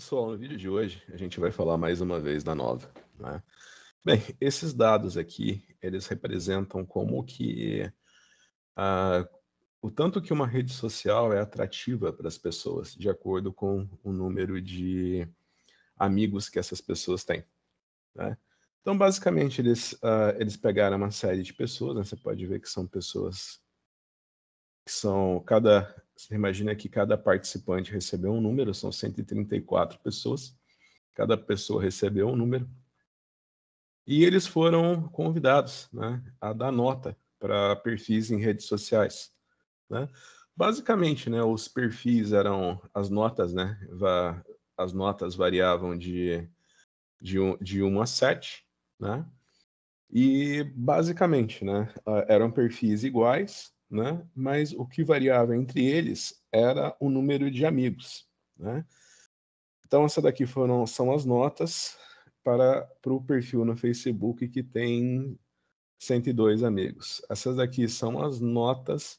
Pessoal, no vídeo de hoje a gente vai falar mais uma vez da nova. Né? Bem, esses dados aqui, eles representam como que o tanto que uma rede social é atrativa para as pessoas, de acordo com o número de amigos que essas pessoas têm. Né? Então, basicamente, eles, eles pegaram uma série de pessoas, né? você pode ver que são pessoas que são, cada você imagina que cada participante recebeu um número, são 134 pessoas. Cada pessoa recebeu um número. E eles foram convidados né, a dar nota para perfis em redes sociais. Né? Basicamente, né, os perfis eram as notas, né? As notas variavam de, de, um, de 1 a 7, né? E basicamente, né, eram perfis iguais, né? mas o que variava entre eles era o número de amigos. Né? Então, essa daqui foram, são as notas para, para o perfil no Facebook que tem 102 amigos. Essas daqui são as notas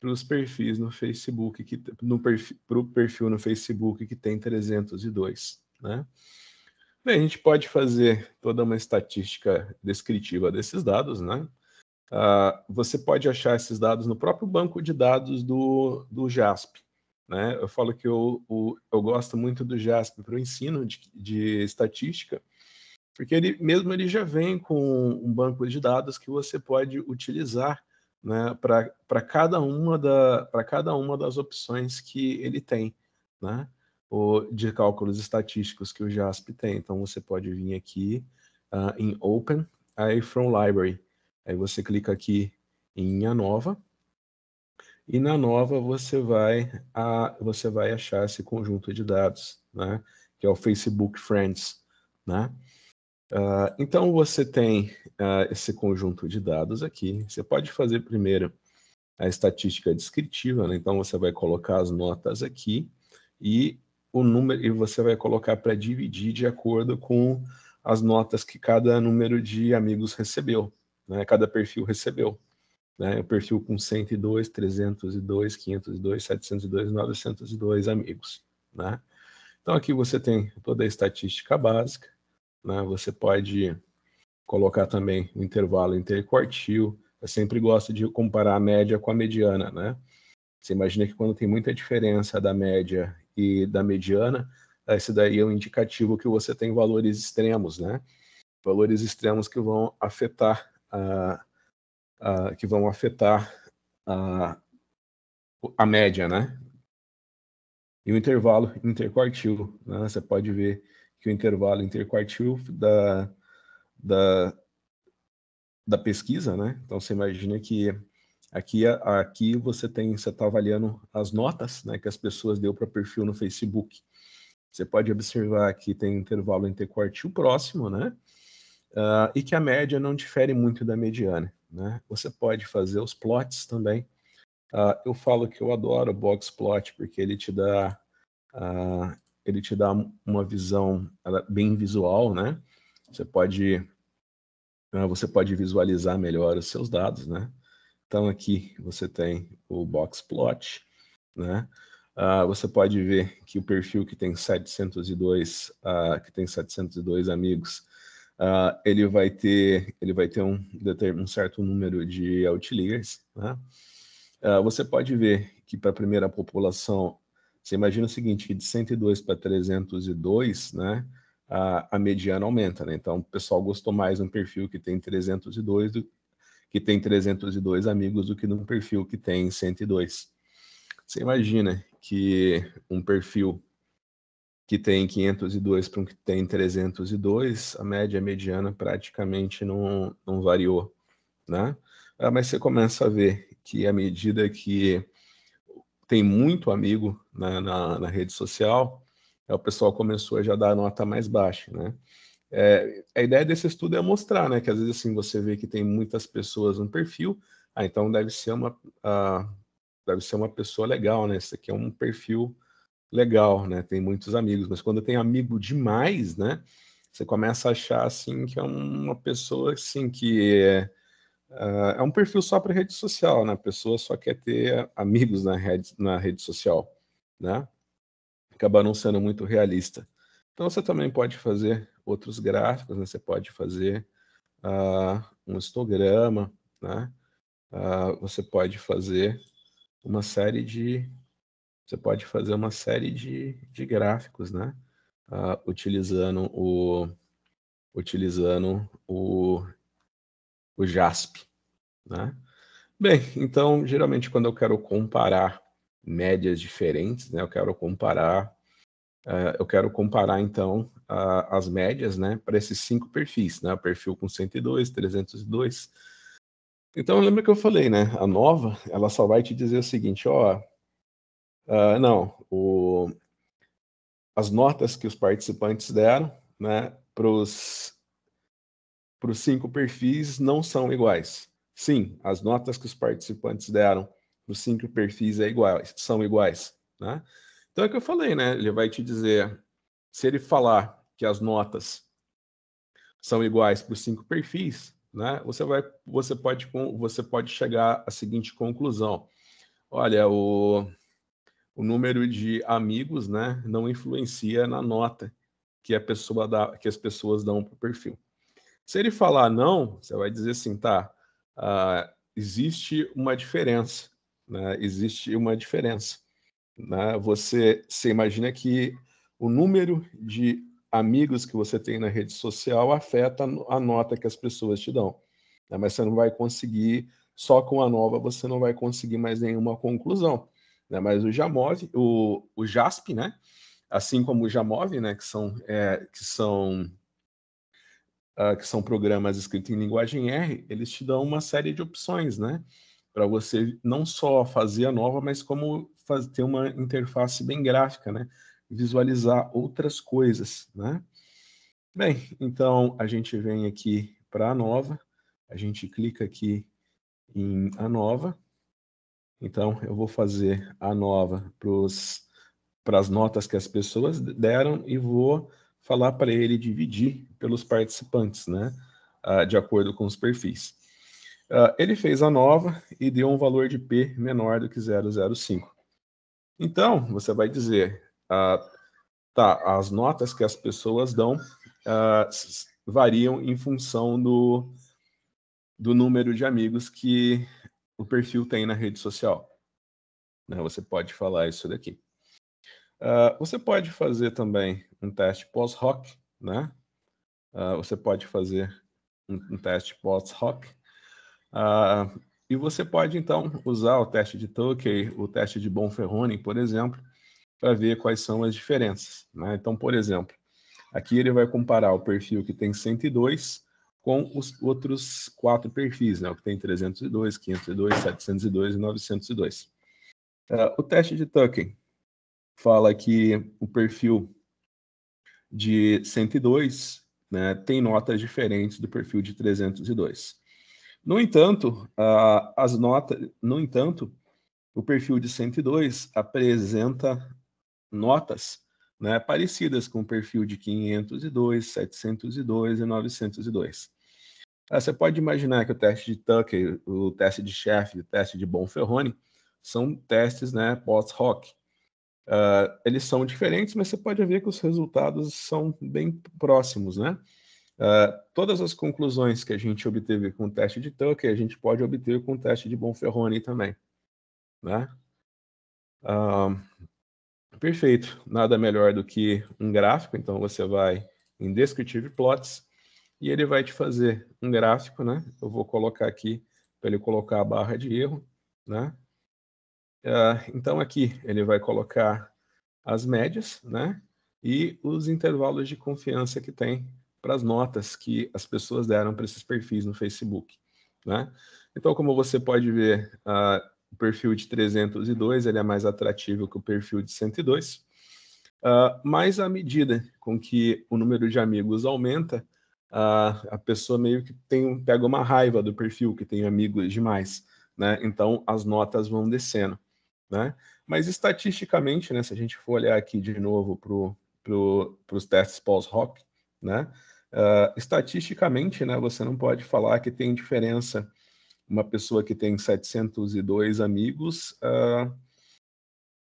para os perfis no Facebook que no perfil, pro perfil no Facebook que tem 302, né? Bem, a gente pode fazer toda uma estatística descritiva desses dados, né? Uh, você pode achar esses dados no próprio banco de dados do, do JASP. Né? Eu falo que eu, eu gosto muito do JASP para o ensino de, de estatística, porque ele mesmo ele já vem com um banco de dados que você pode utilizar né, para cada, uma cada uma das opções que ele tem, né, ou de cálculos estatísticos que o JASP tem. Então, você pode vir aqui uh, em Open, aí From Library. Aí você clica aqui em a nova. E na nova você vai, a, você vai achar esse conjunto de dados, né? que é o Facebook Friends. Né? Uh, então você tem uh, esse conjunto de dados aqui. Você pode fazer primeiro a estatística descritiva, né? então você vai colocar as notas aqui e o número e você vai colocar para dividir de acordo com as notas que cada número de amigos recebeu né? Cada perfil recebeu. Né? O perfil com 102, 302, 502, 702, 902 amigos, né? Então aqui você tem toda a estatística básica, né? Você pode colocar também o intervalo interquartil. Eu sempre gosto de comparar a média com a mediana, né? Você imagina que quando tem muita diferença da média e da mediana, esse daí é um indicativo que você tem valores extremos, né? Valores extremos que vão afetar que vão afetar a, a média, né? E o intervalo interquartil, né? Você pode ver que o intervalo interquartil da, da, da pesquisa, né? Então você imagina que aqui, aqui você tem, você está avaliando as notas, né, que as pessoas deu para perfil no Facebook. Você pode observar que tem intervalo interquartil próximo, né? uh, e que a média não difere muito da mediana. Né? Você pode fazer os plots também. Uh, eu falo que eu adoro o box plot porque ele te dá uh, ele te dá uma visão é bem visual, né? Você pode você pode visualizar melhor os seus dados, né? Então aqui você tem o box plot, né? Uh, você pode ver que o perfil que tem 702, uh, que tem 702 amigos uh, ele vai ter, ele vai ter um, um certo número de outliers. Né? Uh, você pode ver que para a primeira população, você imagina o seguinte, de 102 para 302, né, a, a mediana aumenta. Né? Então, o pessoal gostou mais de um perfil que tem 302 do, que tem 302 amigos do que num perfil que tem 102. Você imagina que um perfil que tem 502 para um que tem 302, a média mediana praticamente não, não variou, né? Ah, mas você começa a ver que à medida que tem muito amigo né, na, na, rede social, é, o pessoal começou a já dar nota mais baixa, né? É, a ideia desse estudo é mostrar, né, que às vezes assim você vê que tem muitas pessoas no perfil, ah, então deve ser uma, ah, deve ser uma pessoa legal, né? Esse aqui é um perfil legal, né? Tem muitos amigos, mas quando tem amigo demais, né? Você começa a achar assim que é uma pessoa assim que é, uh, é um perfil só para rede social, né? A pessoa só quer ter amigos na rede, na rede social, né? Acaba não sendo muito realista. Então você também pode fazer outros gráficos, né? Você pode fazer uh, um histograma, né? Uh, você pode fazer uma série de você pode fazer uma série de, de gráficos, né? Uh, utilizando o utilizando o, o JASP, né? Bem, então geralmente quando eu quero comparar médias diferentes, né? Eu quero comparar uh, eu quero comparar então uh, as médias, né? Para esses cinco perfis, né? O perfil com 102, 302. Então lembra que eu falei, né? A nova, ela só vai te dizer o seguinte, ó, Uh, não, o, as notas que os participantes deram né, para os cinco perfis não são iguais. Sim, as notas que os participantes deram para os cinco perfis é são iguais. Né? Então é o que eu falei, né? Ele vai te dizer, se ele falar que as notas são iguais para os cinco perfis, né? Você vai, você pode, você pode chegar à seguinte conclusão: olha, o o número de amigos, né, não influencia na nota que a pessoa dá, que as pessoas dão para o perfil. Se ele falar não, você vai dizer assim, tá? Uh, existe uma diferença, né? Existe uma diferença. Né? Você, se imagina que o número de amigos que você tem na rede social afeta a nota que as pessoas te dão. Né? Mas você não vai conseguir, só com a nova, você não vai conseguir mais nenhuma conclusão. Né? Mas o Jamov, o, o JASP, né? assim como o Jamov, né? que são, é, que são Uh, que são programas escritos em linguagem R, eles te dão uma série de opções, né? Para você não só fazer a nova, mas como faz, ter uma interface bem gráfica, né? Visualizar outras coisas, né? Bem, então a gente vem aqui para a nova, a gente clica aqui em a nova, então, eu vou fazer a nova para as notas que as pessoas deram e vou falar para ele dividir pelos participantes, né? Ah, de acordo com os perfis. Ah, ele fez a nova e deu um valor de P menor do que 0,05. Então, você vai dizer, ah, tá, as notas que as pessoas dão variam em função do, do número de amigos que o perfil tem na rede social. Né? Você pode falar isso daqui. Uh, você pode fazer também um teste pós-hoc, né? Uh, você pode fazer um, um teste pós-hoc. Uh, e você pode, então, usar o teste de Tukey, o teste de Bonferroni, por exemplo, para ver quais são as diferenças. Né? Então, por exemplo, aqui ele vai comparar o perfil que tem 102 com os outros quatro perfis, né? o que tem 302, 502, 702 e 902. Uh, é, o teste de Tucking fala que o perfil de 102 né, tem notas diferentes do perfil de 302. No entanto, uh, as notas, no entanto, o perfil de 102 apresenta notas né, parecidas com o perfil de 502, 702 e 902. Ah, você pode imaginar que o teste de Tucker, o teste de Sheff, o teste de Bonferroni são testes né, pós-hoc. Uh, ah, eles são diferentes, mas você pode ver que os resultados são bem próximos, né? Uh, todas as conclusões que a gente obteve com o teste de Tucker, a gente pode obter com o teste de Bonferroni também, né? Uh, Perfeito. Nada melhor do que um gráfico. Então você vai em Descriptive Plots e ele vai te fazer um gráfico, né? Eu vou colocar aqui para ele colocar a barra de erro, né? Uh, então aqui ele vai colocar as médias, né? E os intervalos de confiança que tem para as notas que as pessoas deram para esses perfis no Facebook, né? Então, como você pode ver, uh, o perfil de 302 ele é mais atrativo que o perfil de 102. Uh, ah, mas à medida com que o número de amigos aumenta, uh, a pessoa meio que tem, pega uma raiva do perfil que tem amigos demais, né? Então as notas vão descendo, né? Mas estatisticamente, né, se a gente for olhar aqui de novo para pro, os testes pós-rock, né? Uh, estatisticamente, né, você não pode falar que tem diferença uma pessoa que tem 702 amigos, uh,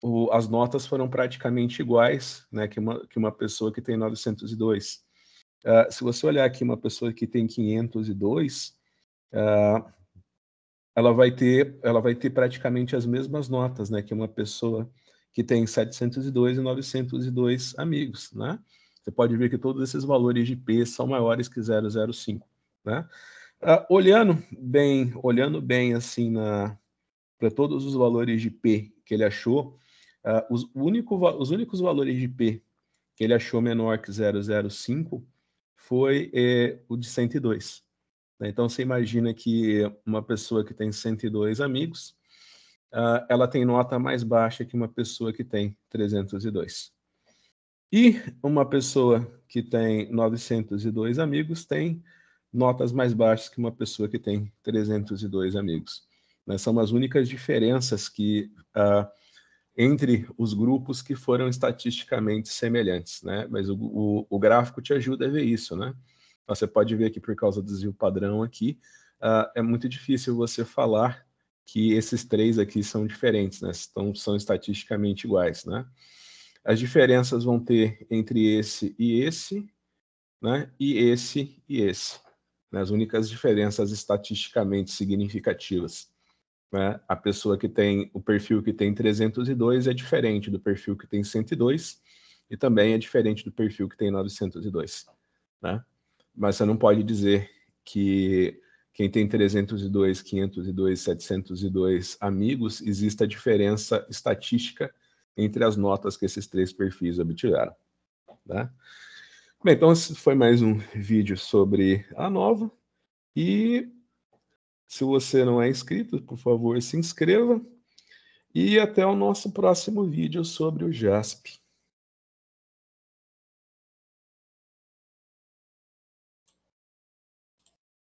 o, as notas foram praticamente iguais né, que, uma, que uma pessoa que tem 902. Uh, ah, se você olhar aqui uma pessoa que tem 502, uh, ah, ela, vai ter, ela vai ter praticamente as mesmas notas né, que uma pessoa que tem 702 e 902 amigos. Né? Você pode ver que todos esses valores de P são maiores que 0,05. Né? Uh, olhando bem, olhando bem assim para todos os valores de P que ele achou, uh, os, único, os únicos valores de P que ele achou menor que 005 foi eh, o de 102. Né? Então você imagina que uma pessoa que tem 102 amigos, uh, ela tem nota mais baixa que uma pessoa que tem 302. E uma pessoa que tem 902 amigos tem notas mais baixas que uma pessoa que tem 302 amigos. Né? São as únicas diferenças que uh, entre os grupos que foram estatisticamente semelhantes, né? Mas o, o, o, gráfico te ajuda a ver isso, né? Então, você pode ver que por causa do desvio padrão aqui, uh, é muito difícil você falar que esses três aqui são diferentes, né? Estão, são estatisticamente iguais, né? As diferenças vão ter entre esse e esse, né? E esse e esse né, as únicas diferenças estatisticamente significativas. Né? A pessoa que tem o perfil que tem 302 é diferente do perfil que tem 102 e também é diferente do perfil que tem 902. Né? Mas você não pode dizer que quem tem 302, 502, 702 amigos, exista diferença estatística entre as notas que esses três perfis obtiveram. Né? Bem, então esse foi mais um vídeo sobre a nova. E se você não é inscrito, por favor, se inscreva. E até o nosso próximo vídeo sobre o JASP.